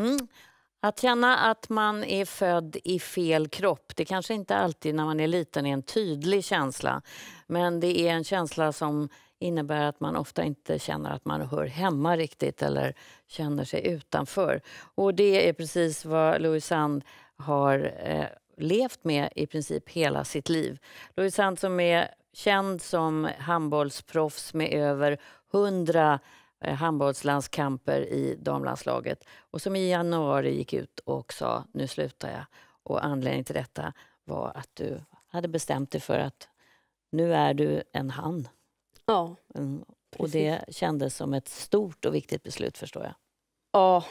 Mm. Att känna att man är född i fel kropp, det kanske inte alltid när man är liten är en tydlig känsla. Men det är en känsla som innebär att man ofta inte känner att man hör hemma riktigt eller känner sig utanför. Och det är precis vad Louisanne har eh, levt med i princip hela sitt liv. Louisanne som är känd som handbollsproffs med över 100 Eh, handbollslandskamper i damlandslaget och som i januari gick ut och sa nu slutar jag. Och anledningen till detta var att du hade bestämt dig för att nu är du en han. Ja. Mm. Och det kändes som ett stort och viktigt beslut förstår jag. Ja.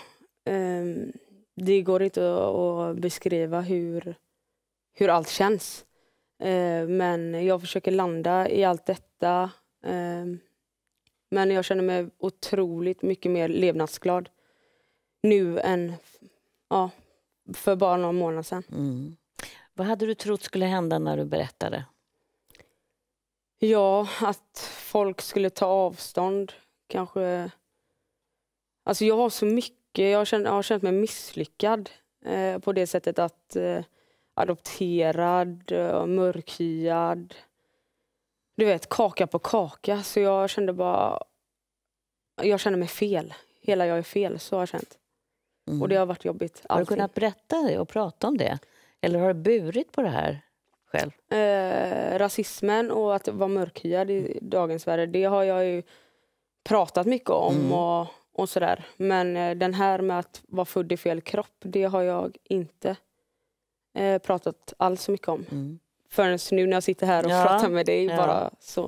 Um, det går inte att beskriva hur, hur allt känns. Uh, men jag försöker landa i allt detta. Um, men jag känner mig otroligt mycket mer levnadsglad nu än ja, för bara några månader sedan. Mm. Vad hade du trott skulle hända när du berättade? Ja, att folk skulle ta avstånd kanske. Alltså jag har så mycket, jag har känt, jag har känt mig misslyckad eh, på det sättet att eh, adopterad, eh, mörkhyad, du vet, kaka på kaka. Så jag kände bara... Jag kände mig fel. Hela jag är fel, så har jag känt. Mm. Och det har varit jobbigt. Allting. Har du kunnat berätta och prata om det? Eller har du burit på det här själv? Eh, rasismen och att vara mörkhyad i dagens värld, det har jag ju pratat mycket om mm. och, och sådär. Men eh, den här med att vara född i fel kropp, det har jag inte eh, pratat alls så mycket om. Mm förrän nu när jag sitter här och ja. pratar med dig. Ja. Bara så.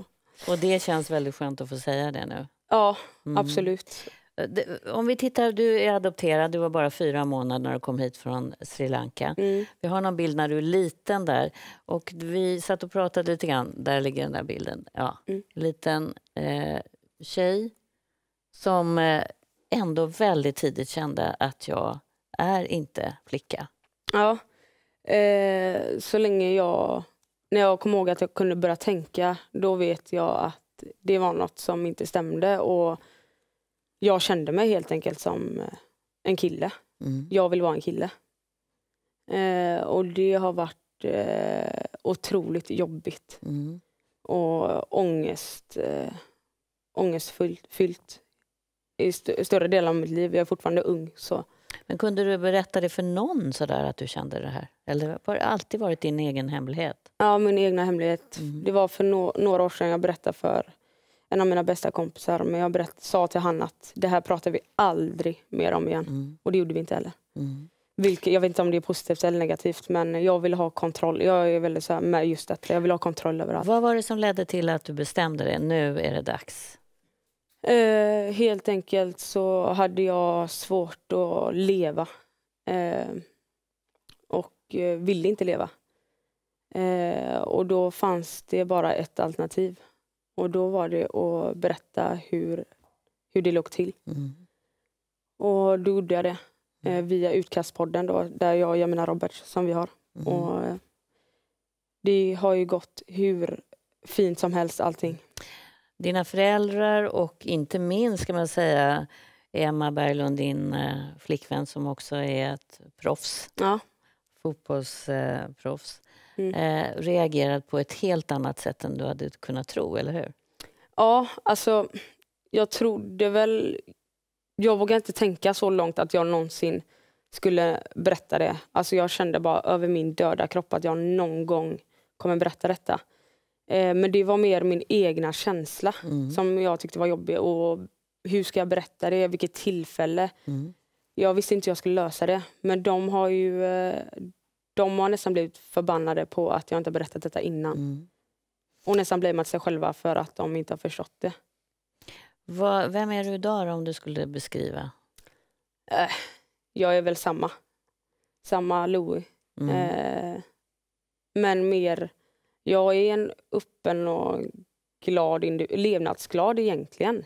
Och det känns väldigt skönt att få säga det nu. Ja, mm. absolut. Eh, om vi tittar, du är adopterad, du var bara fyra månader när du kom hit från Sri Lanka. Mm. Vi har någon bild när du är liten där. Och vi satt och pratade lite grann, där ligger den där bilden. Ja, mm. Liten eh, tjej som eh, ändå väldigt tidigt kände att jag är inte flicka. Ja, eh, så länge jag när jag kom ihåg att jag kunde börja tänka, då vet jag att det var något som inte stämde. Och jag kände mig helt enkelt som eh, en kille. Mm. Jag vill vara en kille. Eh, och det har varit eh, otroligt jobbigt. Mm. Och ångest, eh, ångestfyllt. I, st- I större delen av mitt liv. Jag är fortfarande ung. så men kunde du berätta det för någon sådär att du kände det här? Eller har det alltid varit din egen hemlighet? Ja, min egna hemlighet. Mm. Det var för no några år sedan jag berättade för en av mina bästa kompisar. Men jag berätt, sa till honom att det här pratar vi aldrig mer om igen. Mm. Och det gjorde vi inte heller. Mm. Vilket, jag vet inte om det är positivt eller negativt, men jag vill ha kontroll. Jag är väldigt så här med just detta. Jag vill ha kontroll över allt. Vad var det som ledde till att du bestämde dig? Nu är det dags. Eh, helt enkelt så hade jag svårt att leva. Eh, och eh, ville inte leva. Eh, och då fanns det bara ett alternativ. Och då var det att berätta hur, hur det låg till. Mm. Och då gjorde jag det eh, mm. via Utkastpodden då, där jag och Jamina Roberts som vi har. Mm. Och, eh, det har ju gått hur fint som helst allting dina föräldrar och inte minst ska man säga Emma Berglund, din eh, flickvän som också är ett proffs, ja. fotbollsproffs, mm. Eh, reagerat på ett helt annat sätt än du hade kunnat tro, eller hur? Ja, alltså jag trodde väl... Jag vågade inte tänka så långt att jag någonsin skulle berätta det. Alltså jag kände bara över min döda kropp att jag någon gång kommer berätta detta. Eh, men det var mer min egna känsla mm. som jag tyckte var jobbig. Och hur ska jag berätta det? Vilket tillfälle? Mm. Jag visste inte hur jag skulle lösa det. Men de har ju... Eh, de har nästan blivit förbannade på att jag inte berättat detta innan. Mm. Och nästan blamat sig själva för att de inte har förstått det. Va, vem är du idag då, om du skulle beskriva? Eh, jag är väl samma. Samma Louie. Mm. Eh, men mer jag är en öppen och glad levnadsglad egentligen.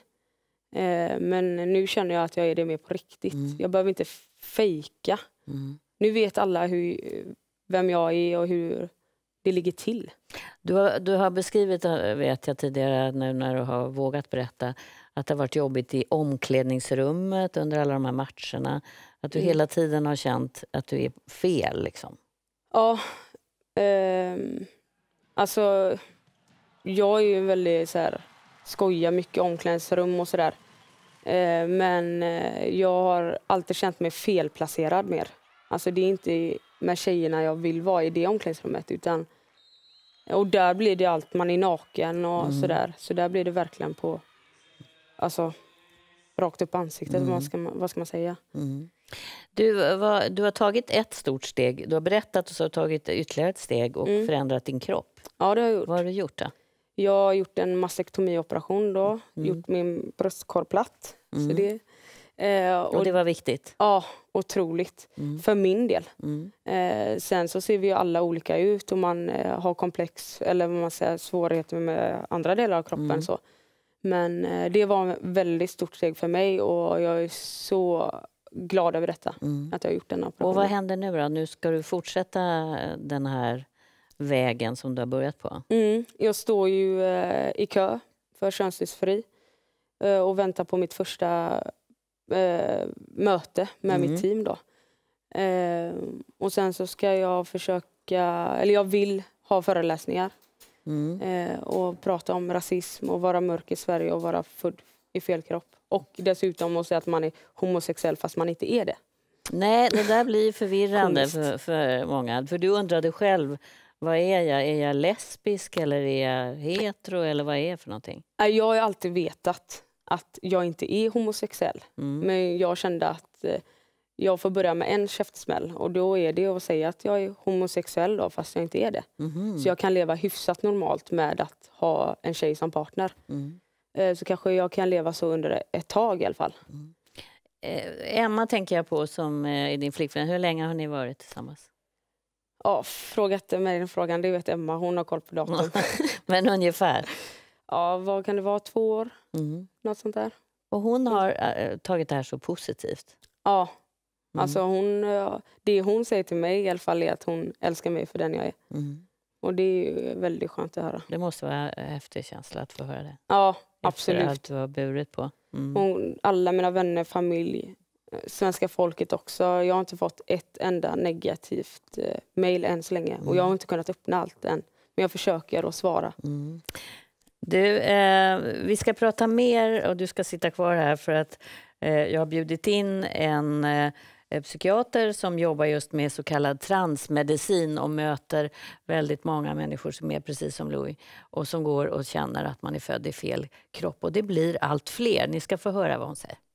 Eh, men nu känner jag att jag är det mer på riktigt. Mm. Jag behöver inte fejka. Mm. Nu vet alla hur, vem jag är och hur det ligger till. Du har, du har beskrivit, eh, vet jag tidigare, nu när du har vågat berätta, att det har varit jobbigt i omklädningsrummet under alla de här matcherna. Att du mm. hela tiden har känt att du är fel. Liksom. Ja. Um Alltså, jag är ju väldigt så här, skojar mycket omklädningsrum och sådär. Eh, men eh, jag har alltid känt mig felplacerad mer. Alltså det är inte med tjejerna jag vill vara i det omklädningsrummet utan och där blir det allt, man är naken och mm. sådär. Så där blir det verkligen på, alltså rakt upp ansiktet, mm. vad, ska man, vad ska man säga? Mm. Du, va, du har tagit ett stort steg, du har berättat och så har tagit ytterligare ett steg och mm. förändrat din kropp. Ja, det har jag gjort. Vad har du gjort då? Jag har gjort en mastektomioperation då. Mm. Gjort min bröstkorg platt. Mm. Så det, eh, och, och, det var viktigt? Ja, otroligt. Mm. För min del. Mm. Eh, sen så ser vi ju alla olika ut och man eh, har komplex, eller vad man säger, svårigheter med andra delar av kroppen. Mm. Så. Men eh, det var ett väldigt stort steg för mig och jag är så glad över detta. Mm. Att jag har gjort denna operationen. Och vad händer nu då? Nu ska du fortsätta den här vägen som du har börjat på? Mm, jag står ju eh, i kö för könsdysfori eh, och väntar på mitt första eh, möte med mm. mitt team. Då. Eh, och sen så ska jag försöka, eller jag vill ha föreläsningar mm. Eh, och prata om rasism och vara mörk i Sverige och vara född i fel kropp. Och dessutom att säga att man är homosexuell fast man inte är det. Nej, det där blir förvirrande för, för många. För du undrade själv vad är jag? Är jag lesbisk eller är jag hetero eller vad är jag för någonting? Äh, jag har alltid vetat att jag inte är homosexuell. Mm. Men jag kände att eh, jag får börja med en käftsmäll och då är det att säga att jag är homosexuell då, fast jag inte är det. Mm. Så jag kan leva hyfsat normalt med att ha en tjej som partner. Mm. Eh, så kanske jag kan leva så under ett tag i alla fall. Mm. Eh, Emma tänker jag på som är din flickvän. Hur länge har ni varit tillsammans? Ja, fråga inte mig den frågan, det vet Emma, hon har koll på datum. Men ungefär? Ja, vad kan det vara, två år? Mm. Något sånt där. Och hon har äh, tagit det här så positivt? Ja. Mm. Alltså hon, det hon säger till mig i alla fall är att hon älskar mig för den jag är. Mm. Och det är väldigt skönt att höra. Det måste vara en häftig känsla att få höra det. Ja, Efter absolut. Efter allt du har burit på. Mm. Hon, alla mina vänner, familj, svenska folket också. Jag har inte fått ett enda negativt eh, mejl än så länge. Mm. Och jag har mm. inte kunnat öppna allt än. Men jag försöker att svara. Mm. Du, eh, vi ska prata mer och du ska sitta kvar här för att eh, jag har bjudit in en eh, eh, psykiater som jobbar just med så kallad transmedicin och möter väldigt många människor som är precis som Louis och som går och känner att man är född i fel kropp. Och det blir allt fler. Ni ska få höra vad hon säger.